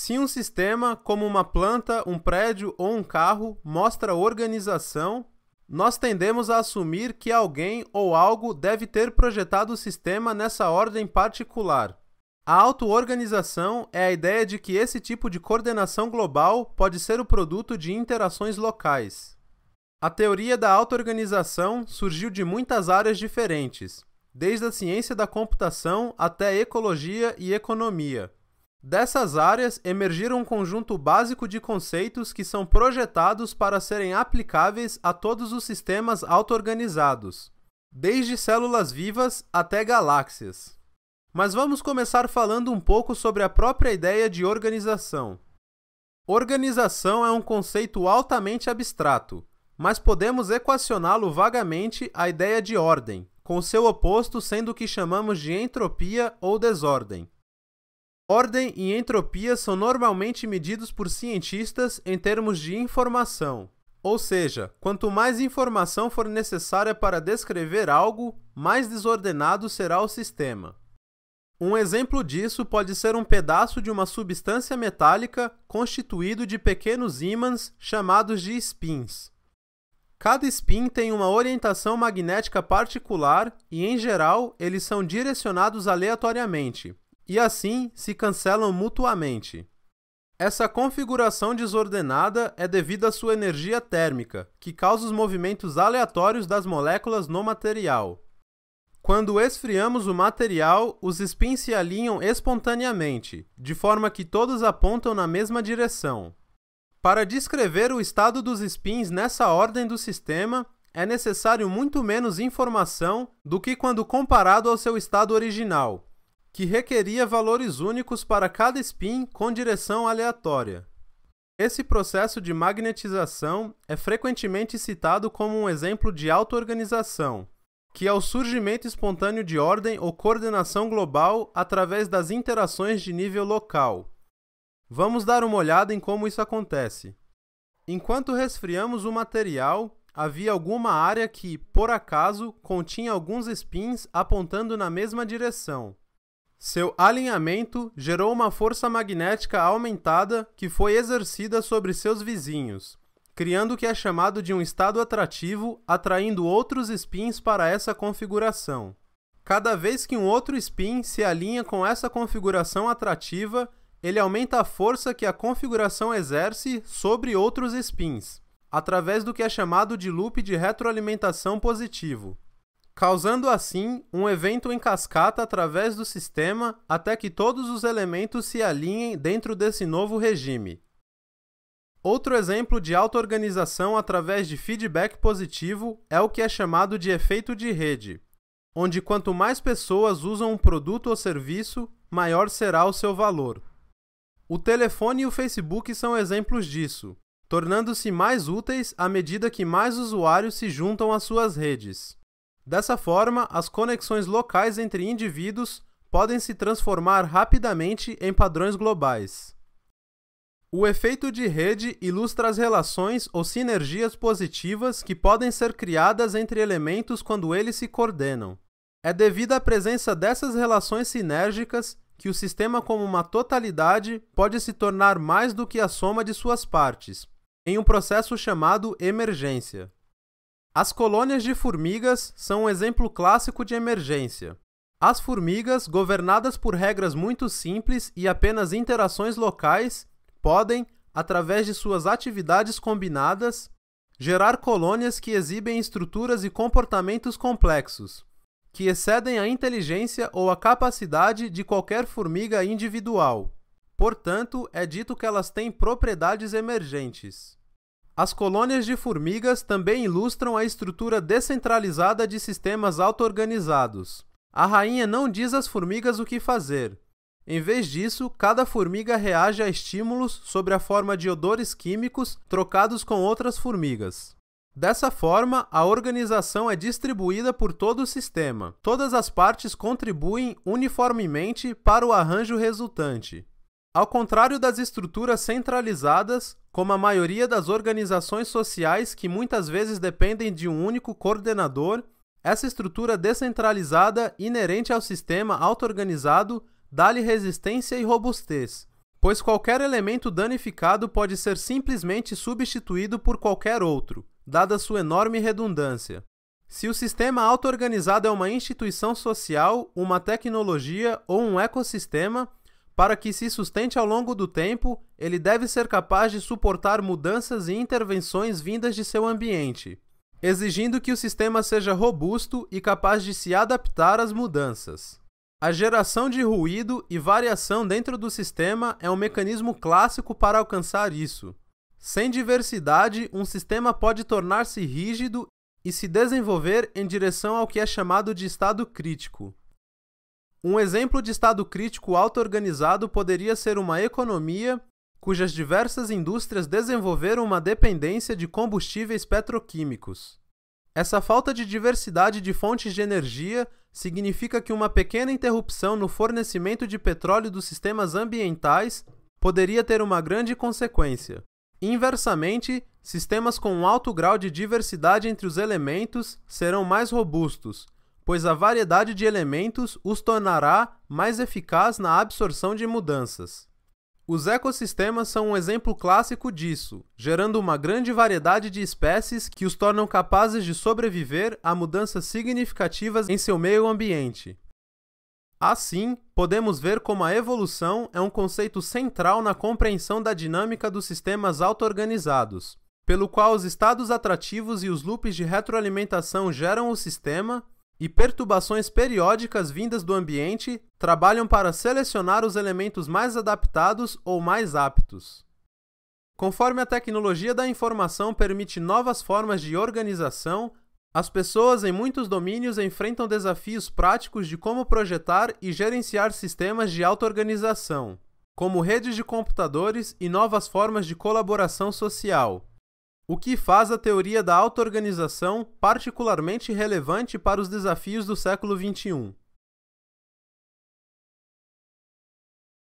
Se um sistema, como uma planta, um prédio ou um carro, mostra organização, nós tendemos a assumir que alguém ou algo deve ter projetado o sistema nessa ordem particular. A autoorganização é a ideia de que esse tipo de coordenação global pode ser o produto de interações locais. A teoria da autoorganização surgiu de muitas áreas diferentes, desde a ciência da computação até ecologia e economia. Dessas áreas emergiram um conjunto básico de conceitos que são projetados para serem aplicáveis a todos os sistemas auto-organizados, desde células vivas até galáxias. Mas vamos começar falando um pouco sobre a própria ideia de organização. Organização é um conceito altamente abstrato, mas podemos equacioná-lo vagamente à ideia de ordem, com seu oposto sendo o que chamamos de entropia ou desordem. Ordem e entropia são normalmente medidos por cientistas em termos de informação. Ou seja, quanto mais informação for necessária para descrever algo, mais desordenado será o sistema. Um exemplo disso pode ser um pedaço de uma substância metálica constituído de pequenos ímãs chamados de spins. Cada spin tem uma orientação magnética particular e, em geral, eles são direcionados aleatoriamente, e assim se cancelam mutuamente. Essa configuração desordenada é devido à sua energia térmica, que causa os movimentos aleatórios das moléculas no material. Quando esfriamos o material, os spins se alinham espontaneamente, de forma que todos apontam na mesma direção. Para descrever o estado dos spins nessa ordem do sistema, é necessário muito menos informação do que quando comparado ao seu estado original, que requeria valores únicos para cada spin com direção aleatória. Esse processo de magnetização é frequentemente citado como um exemplo de autoorganização, que é o surgimento espontâneo de ordem ou coordenação global através das interações de nível local. Vamos dar uma olhada em como isso acontece. Enquanto resfriamos o material, havia alguma área que, por acaso, continha alguns spins apontando na mesma direção. Seu alinhamento gerou uma força magnética aumentada que foi exercida sobre seus vizinhos, criando o que é chamado de um estado atrativo, atraindo outros spins para essa configuração. Cada vez que um outro spin se alinha com essa configuração atrativa, ele aumenta a força que a configuração exerce sobre outros spins, através do que é chamado de loop de retroalimentação positivo causando assim um evento em cascata através do sistema até que todos os elementos se alinhem dentro desse novo regime. Outro exemplo de auto-organização através de feedback positivo é o que é chamado de efeito de rede, onde quanto mais pessoas usam um produto ou serviço, maior será o seu valor. O telefone e o Facebook são exemplos disso, tornando-se mais úteis à medida que mais usuários se juntam às suas redes. Dessa forma, as conexões locais entre indivíduos podem se transformar rapidamente em padrões globais. O efeito de rede ilustra as relações ou sinergias positivas que podem ser criadas entre elementos quando eles se coordenam. É devido à presença dessas relações sinérgicas que o sistema, como uma totalidade, pode se tornar mais do que a soma de suas partes, em um processo chamado emergência. As colônias de formigas são um exemplo clássico de emergência. As formigas, governadas por regras muito simples e apenas interações locais, podem, através de suas atividades combinadas, gerar colônias que exibem estruturas e comportamentos complexos, que excedem a inteligência ou a capacidade de qualquer formiga individual. Portanto, é dito que elas têm propriedades emergentes. As colônias de formigas também ilustram a estrutura descentralizada de sistemas auto-organizados. A rainha não diz às formigas o que fazer. Em vez disso, cada formiga reage a estímulos sobre a forma de odores químicos trocados com outras formigas. Dessa forma, a organização é distribuída por todo o sistema. Todas as partes contribuem uniformemente para o arranjo resultante. Ao contrário das estruturas centralizadas, como a maioria das organizações sociais que muitas vezes dependem de um único coordenador, essa estrutura descentralizada inerente ao sistema auto-organizado dá-lhe resistência e robustez, pois qualquer elemento danificado pode ser simplesmente substituído por qualquer outro, dada sua enorme redundância. Se o sistema auto-organizado é uma instituição social, uma tecnologia ou um ecossistema, para que se sustente ao longo do tempo, ele deve ser capaz de suportar mudanças e intervenções vindas de seu ambiente, exigindo que o sistema seja robusto e capaz de se adaptar às mudanças. A geração de ruído e variação dentro do sistema é um mecanismo clássico para alcançar isso. Sem diversidade, um sistema pode tornar-se rígido e se desenvolver em direção ao que é chamado de estado crítico. Um exemplo de Estado crítico auto-organizado poderia ser uma economia cujas diversas indústrias desenvolveram uma dependência de combustíveis petroquímicos. Essa falta de diversidade de fontes de energia significa que uma pequena interrupção no fornecimento de petróleo dos sistemas ambientais poderia ter uma grande consequência. Inversamente, sistemas com um alto grau de diversidade entre os elementos serão mais robustos, pois a variedade de elementos os tornará mais eficaz na absorção de mudanças. Os ecossistemas são um exemplo clássico disso, gerando uma grande variedade de espécies que os tornam capazes de sobreviver a mudanças significativas em seu meio ambiente. Assim, podemos ver como a evolução é um conceito central na compreensão da dinâmica dos sistemas auto-organizados, pelo qual os estados atrativos e os loops de retroalimentação geram o sistema e perturbações periódicas vindas do ambiente trabalham para selecionar os elementos mais adaptados ou mais aptos. Conforme a tecnologia da informação permite novas formas de organização, as pessoas em muitos domínios enfrentam desafios práticos de como projetar e gerenciar sistemas de auto-organização, como redes de computadores e novas formas de colaboração social o que faz a teoria da autoorganização particularmente relevante para os desafios do século XXI.